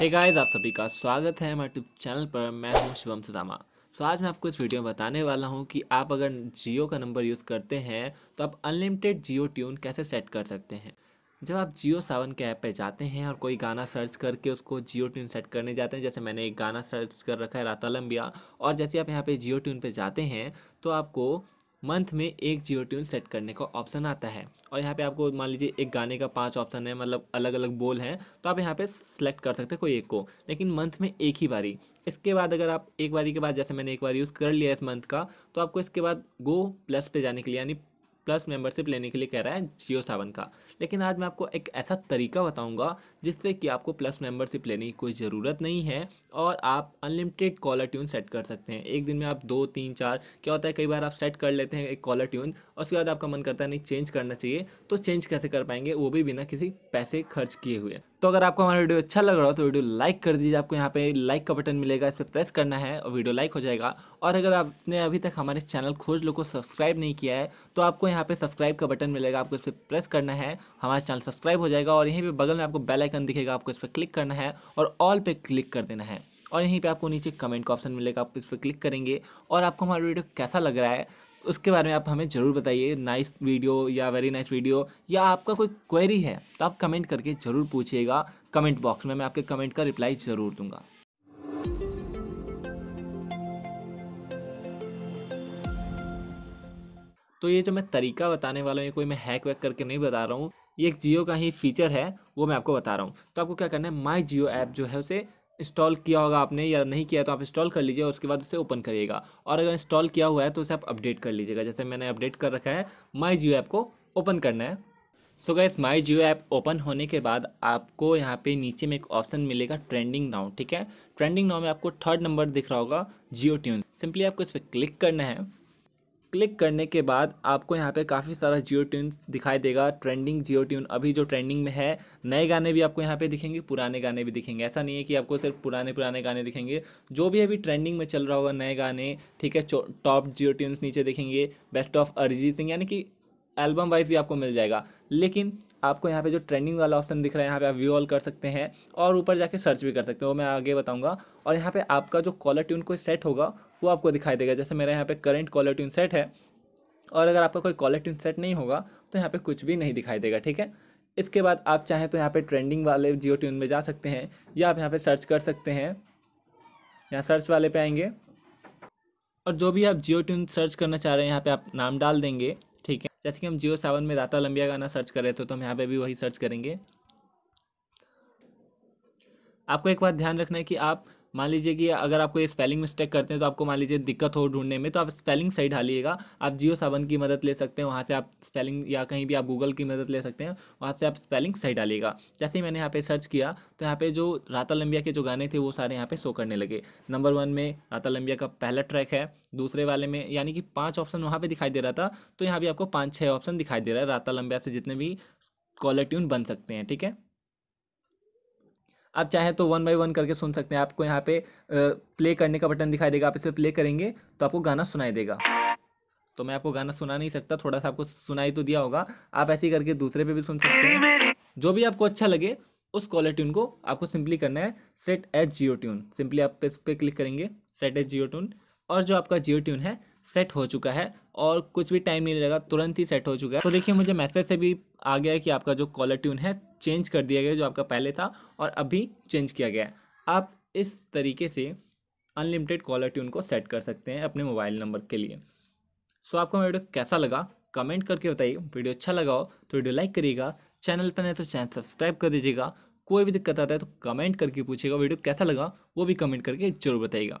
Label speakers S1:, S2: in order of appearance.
S1: hey guys, आप सभी का स्वागत है हमारे यूट्यूब चैनल पर मैं हूं शिवम सुदामा सो आज मैं आपको इस वीडियो में बताने वाला हूं कि आप अगर जियो का नंबर यूज़ करते हैं तो आप अनलिमिटेड जियो ट्यून कैसे सेट कर सकते हैं जब आप जियो सावन के ऐप पे जाते हैं और कोई गाना सर्च करके उसको जियो ट्यून सेट करने जाते हैं जैसे मैंने एक गाना सर्च कर रखा है रातालम्बिया लम्बिया और जैसे आप यहाँ पे जियो ट्यून पे जाते हैं तो आपको मंथ में एक जियो ट्यून सेट करने का ऑप्शन आता है और यहाँ पे आपको मान लीजिए एक गाने का पांच ऑप्शन है मतलब अलग अलग बोल हैं तो आप यहाँ पे सेलेक्ट कर सकते हैं कोई एक को लेकिन मंथ में एक ही बारी इसके बाद अगर आप एक बारी के बाद जैसे मैंने एक बार यूज़ कर लिया इस मंथ का तो आपको इसके बाद गो प्लस पे जाने के लिए यानी प्लस मेंबरशिप लेने के लिए कह रहा है जियो सेवन का लेकिन आज मैं आपको एक ऐसा तरीका बताऊँगा जिससे कि आपको प्लस मेम्बरशिप लेने की कोई ज़रूरत नहीं है और आप अनलिमिटेड कॉलर ट्यून सेट कर सकते हैं एक दिन में आप दो तीन चार क्या होता है कई बार आप सेट कर लेते हैं एक कॉलर ट्यून और उसके बाद आपका मन करता है नहीं चेंज करना चाहिए तो चेंज कैसे कर पाएंगे वो भी बिना किसी पैसे खर्च किए हुए तो अगर आपको हमारा वीडियो अच्छा लग रहा हो तो वीडियो लाइक कर दीजिए आपको यहाँ पे लाइक का बटन मिलेगा इस पर प्रेस करना है और वीडियो लाइक हो जाएगा और अगर आपने अभी तक हमारे चैनल खोज लो को सब्सक्राइब नहीं किया है तो आपको यहाँ पे सब्सक्राइब का बटन मिलेगा आपको इस पर प्रेस करना है हमारा चैनल सब्सक्राइब हो जाएगा और यहीं पर बगल में आपको बेलाइकन दिखेगा आपको इस पर क्लिक करना है और ऑल पर क्लिक कर देना है और यहीं पर आपको नीचे कमेंट का ऑप्शन मिलेगा आप इस पर क्लिक करेंगे और आपको हमारा वीडियो कैसा लग रहा है उसके बारे में आप हमें ज़रूर बताइए नाइस वीडियो या वेरी नाइस वीडियो या आपका कोई क्वेरी है तो आप कमेंट करके ज़रूर पूछिएगा कमेंट बॉक्स में मैं आपके कमेंट का रिप्लाई ज़रूर दूंगा तो ये जो मैं तरीका बताने वाला हूँ ये कोई मैं हैक वैक करके नहीं बता रहा हूँ ये एक जियो का ही फीचर है वो मैं आपको बता रहा हूँ तो आपको क्या करना है माई जियो ऐप जो है उसे इंस्टॉल किया होगा आपने या नहीं किया तो आप इंस्टॉल कर लीजिए और उसके बाद उसे ओपन करिएगा और अगर इंस्टॉल किया हुआ है तो उसे आप अपडेट कर लीजिएगा जैसे मैंने अपडेट कर रखा है माई जियो ऐप को ओपन करना है so guys my Jio app open होने के बाद आपको यहाँ पे नीचे में एक ऑप्शन मिलेगा ट्रेंडिंग नाउ ठीक है ट्रेंडिंग नाउ में आपको थर्ड नंबर दिख रहा होगा जियो ट्यून सिंपली आपको इस पर क्लिक करना है क्लिक करने के बाद आपको यहाँ पे काफ़ी सारा जियो ट्यून दिखाई देगा ट्रेंडिंग जियो ट्यून अभी जो ट्रेंडिंग में है नए गाने भी आपको यहाँ पे दिखेंगे पुराने गाने भी दिखेंगे ऐसा नहीं है कि आपको सिर्फ पुराने पुराने गाने दिखेंगे जो भी अभी ट्रेंडिंग में चल रहा होगा नए गाने ठीक है टॉप जियो ट्यून्स नीचे दिखेंगे बेस्ट ऑफ अरिजीत सिंह यानी कि एल्बम वाइज भी आपको मिल जाएगा लेकिन आपको यहाँ पे जो ट्रेंडिंग वाला ऑप्शन दिख रहा है यहाँ पे आप व्यू ऑल कर सकते हैं और ऊपर जाके सर्च भी कर सकते हो मैं आगे बताऊँगा और यहाँ पे आपका जो कॉलर ट्यून कोई सेट होगा वो आपको दिखाई देगा जैसे मेरा यहाँ पे करंट कॉलर ट्यून सेट है और अगर आपका कोई कॉलर ट्यून सेट नहीं होगा तो यहाँ पे कुछ भी नहीं दिखाई देगा ठीक है इसके बाद आप चाहें तो यहाँ पे ट्रेंडिंग वाले जियो ट्यून में जा सकते हैं या आप यहाँ पे सर्च कर सकते हैं यहाँ सर्च वाले पे आएंगे और जो भी आप जियो ट्यून सर्च करना चाह रहे हैं यहाँ पर आप नाम डाल देंगे ठीक है जैसे कि हम जियो सावन में राता लंबिया गाना सर्च कर रहे थे तो हम यहाँ पर भी वही सर्च करेंगे आपको एक बात ध्यान रखना है कि आप मान लीजिए कि अगर आपको ये स्पेलिंग मिस्टेक करते हैं तो आपको मान लीजिए दिक्कत हो ढूंढने में तो आप स्पेलिंग सही ढालिएगा आप जियो सावन की मदद ले सकते हैं वहाँ से आप स्पेलिंग या कहीं भी आप गूगल की मदद ले सकते हैं वहाँ से आप स्पेलिंग सही डालिएगा जैसे ही मैंने यहाँ पे सर्च किया तो यहाँ पे जो राता लंबिया के जो गाने थे वो सारे यहाँ पे शो करने लगे नंबर वन में राता लंबिया का पहला ट्रैक है दूसरे वाले में यानी कि पाँच ऑप्शन वहाँ पर दिखाई दे रहा था तो यहाँ भी आपको पाँच छः ऑप्शन दिखाई दे रहा है राता लंबिया से जितने भी कॉलर ट्यून बन सकते हैं ठीक है आप चाहे तो वन बाई वन करके सुन सकते हैं आपको यहाँ पे प्ले करने का बटन दिखाई देगा आप इसे प्ले करेंगे तो आपको गाना सुनाई देगा तो मैं आपको गाना सुना नहीं सकता थोड़ा सा आपको सुनाई तो दिया होगा आप ऐसे ही करके दूसरे पे भी सुन सकते हैं जो भी आपको अच्छा लगे उस कॉलर ट्यून को आपको सिंपली करना है set as Jio tune simply आप इस पर क्लिक करेंगे सेट एज जियो ट्यून और जो आपका जियो ट्यून है सेट हो चुका है और कुछ भी टाइम नहीं लगा तुरंत ही सेट हो चुका है तो देखिए मुझे मैसेज से भी आ गया है कि आपका जो कॉलर ट्यून है चेंज कर दिया गया जो आपका पहले था और अभी चेंज किया गया है आप इस तरीके से अनलिमिटेड कॉलर ट्यून को सेट कर सकते हैं अपने मोबाइल नंबर के लिए सो आपको वीडियो कैसा लगा कमेंट करके बताइए वीडियो अच्छा लगा हो तो वीडियो लाइक करिएगा चैनल पर नहीं तो चैनल सब्सक्राइब कर दीजिएगा कोई भी दिक्कत आता है तो कमेंट करके पूछेगा वीडियो कैसा लगा वो भी कमेंट करके जरूर बताइएगा